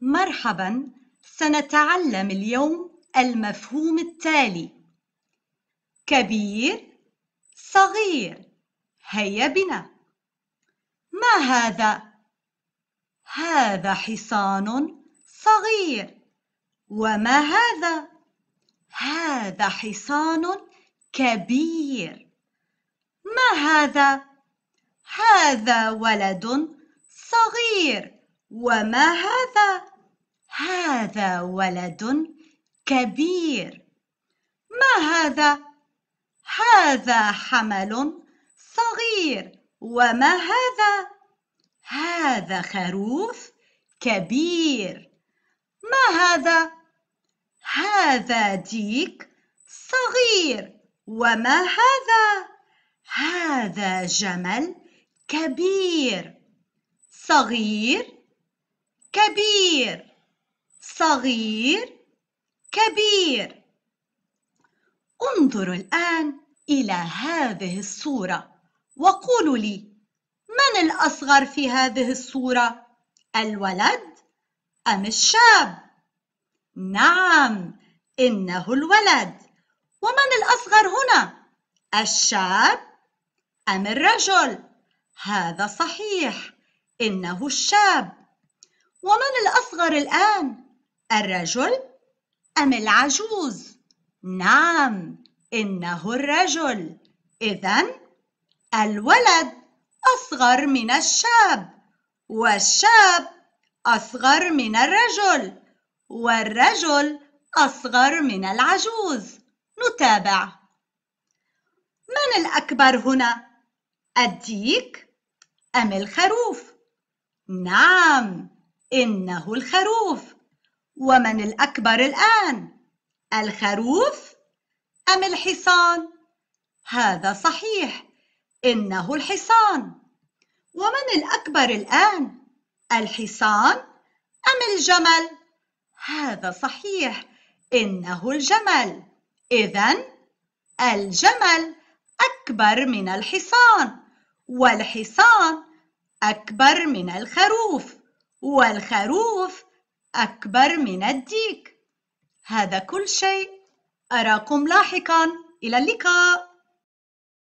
مرحبا سنتعلم اليوم المفهوم التالي كبير صغير هيا بنا ما هذا هذا حصان صغير وما هذا هذا حصان كبير ما هذا هذا ولد صغير وما هذا هذا ولد كبير ما هذا هذا حمل صغير وما هذا هذا خروف كبير ما هذا هذا ديك صغير وما هذا هذا جمل كبير صغير كبير صغير كبير انظروا الآن إلى هذه الصورة وقولوا لي من الأصغر في هذه الصورة الولد أم الشاب نعم إنه الولد ومن الأصغر هنا الشاب أم الرجل هذا صحيح إنه الشاب ومن الأصغر الآن؟ الرجل أم العجوز؟ نعم، إنه الرجل. إذا الولد أصغر من الشاب، والشاب أصغر من الرجل، والرجل أصغر من العجوز. نتابع. من الأكبر هنا؟ الديك أم الخروف؟ نعم، إنه الخروف ومن الأكبر الآن الخروف أم الحصان هذا صحيح إنه الحصان ومن الأكبر الآن الحصان أم الجمل هذا صحيح إنه الجمل إذا الجمل أكبر من الحصان والحصان أكبر من الخروف والخروف أكبر من الديك هذا كل شيء أراكم لاحقا إلى اللقاء